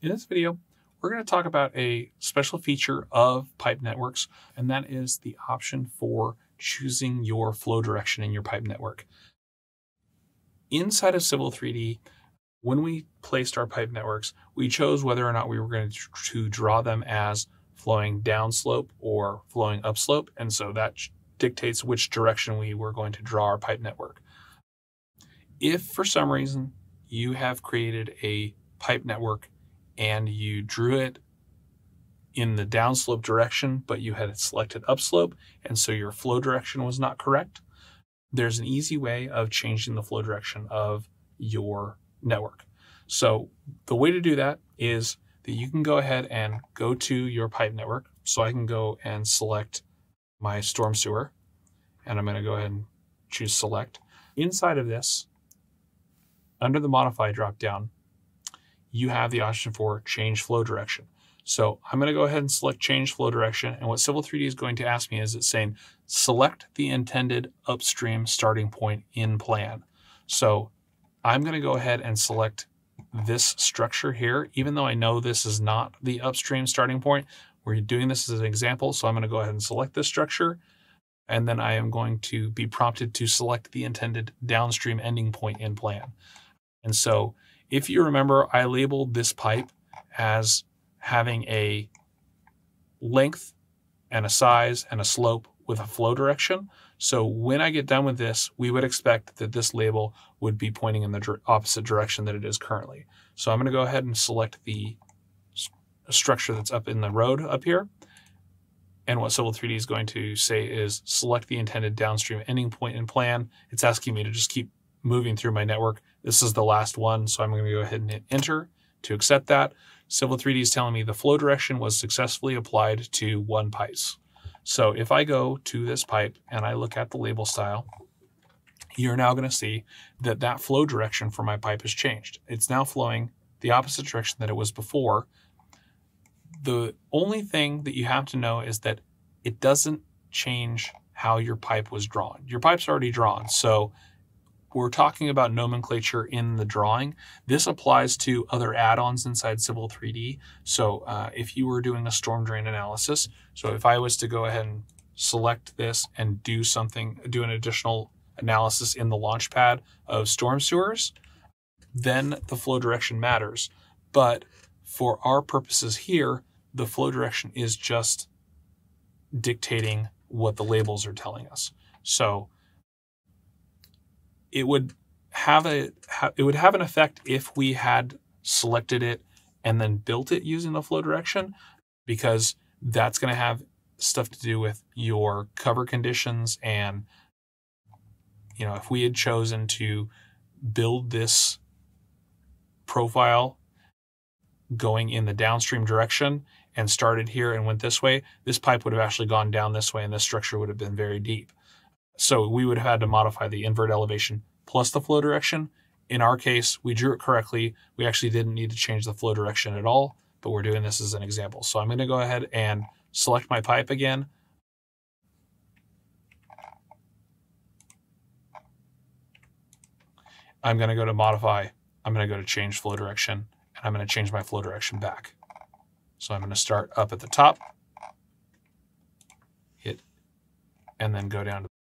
In this video, we're going to talk about a special feature of pipe networks, and that is the option for choosing your flow direction in your pipe network. Inside of Civil 3D, when we placed our pipe networks, we chose whether or not we were going to draw them as flowing downslope or flowing upslope, and so that dictates which direction we were going to draw our pipe network. If for some reason you have created a pipe network and you drew it in the downslope direction, but you had selected upslope, and so your flow direction was not correct, there's an easy way of changing the flow direction of your network. So the way to do that is that you can go ahead and go to your pipe network. So I can go and select my storm sewer, and I'm going to go ahead and choose select. Inside of this, under the modify dropdown, you have the option for change flow direction. So I'm going to go ahead and select change flow direction. And what Civil 3D is going to ask me is it's saying select the intended upstream starting point in plan. So I'm going to go ahead and select this structure here, even though I know this is not the upstream starting point. We're doing this as an example. So I'm going to go ahead and select this structure. And then I am going to be prompted to select the intended downstream ending point in plan. And so if you remember, I labeled this pipe as having a length and a size and a slope with a flow direction. So when I get done with this, we would expect that this label would be pointing in the opposite direction that it is currently. So I'm going to go ahead and select the structure that's up in the road up here. And what Civil 3D is going to say is select the intended downstream ending point and plan. It's asking me to just keep moving through my network. This is the last one, so I'm going to go ahead and hit enter to accept that. Civil 3D is telling me the flow direction was successfully applied to one pipes. So if I go to this pipe and I look at the label style, you're now going to see that that flow direction for my pipe has changed. It's now flowing the opposite direction that it was before. The only thing that you have to know is that it doesn't change how your pipe was drawn. Your pipe's already drawn, so we're talking about nomenclature in the drawing. This applies to other add-ons inside Civil 3D. So uh, if you were doing a storm drain analysis, so if I was to go ahead and select this and do something, do an additional analysis in the launch pad of storm sewers, then the flow direction matters. But for our purposes here, the flow direction is just dictating what the labels are telling us. So it would have a it would have an effect if we had selected it and then built it using the flow direction because that's going to have stuff to do with your cover conditions and you know if we had chosen to build this profile going in the downstream direction and started here and went this way this pipe would have actually gone down this way and this structure would have been very deep so we would have had to modify the invert elevation plus the flow direction. In our case, we drew it correctly. We actually didn't need to change the flow direction at all, but we're doing this as an example. So I'm gonna go ahead and select my pipe again. I'm gonna go to modify. I'm gonna go to change flow direction and I'm gonna change my flow direction back. So I'm gonna start up at the top, hit, and then go down to